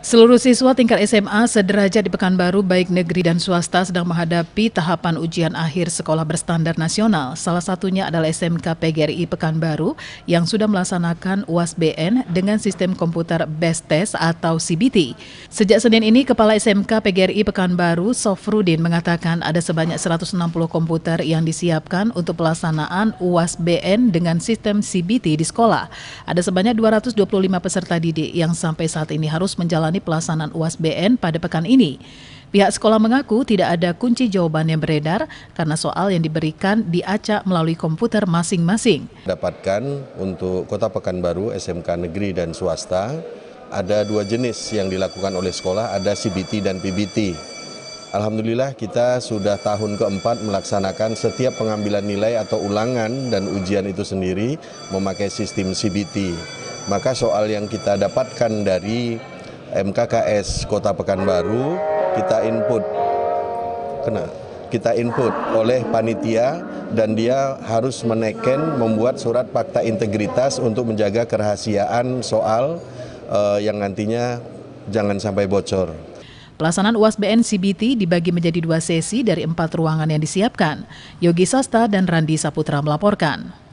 Seluruh siswa tingkat SMA sederajat di Pekanbaru baik negeri dan swasta sedang menghadapi tahapan ujian akhir sekolah berstandar nasional. Salah satunya adalah SMK PGRI Pekanbaru yang sudah melaksanakan UASBN dengan sistem komputer Best Test atau CBT. Sejak Senin ini, Kepala SMK PGRI Pekanbaru Sofrudin mengatakan ada sebanyak 160 komputer yang disiapkan untuk pelaksanaan UASBN dengan sistem CBT di sekolah. Ada sebanyak 225 peserta didik yang sampai saat ini harus menjalani menjalani pelaksanaan UASBN pada pekan ini. Pihak sekolah mengaku tidak ada kunci jawaban yang beredar karena soal yang diberikan diacak melalui komputer masing-masing. Dapatkan untuk Kota Pekanbaru, SMK Negeri dan Swasta, ada dua jenis yang dilakukan oleh sekolah, ada CBT dan PBT. Alhamdulillah kita sudah tahun keempat melaksanakan setiap pengambilan nilai atau ulangan dan ujian itu sendiri memakai sistem CBT. Maka soal yang kita dapatkan dari MKKS Kota Pekanbaru kita input kena kita input oleh panitia dan dia harus meneken membuat surat fakta integritas untuk menjaga kerahasiaan soal uh, yang nantinya jangan sampai bocor. Pelaksanaan UAS BNCBT dibagi menjadi dua sesi dari empat ruangan yang disiapkan. Yogi Sasta dan Randi Saputra melaporkan.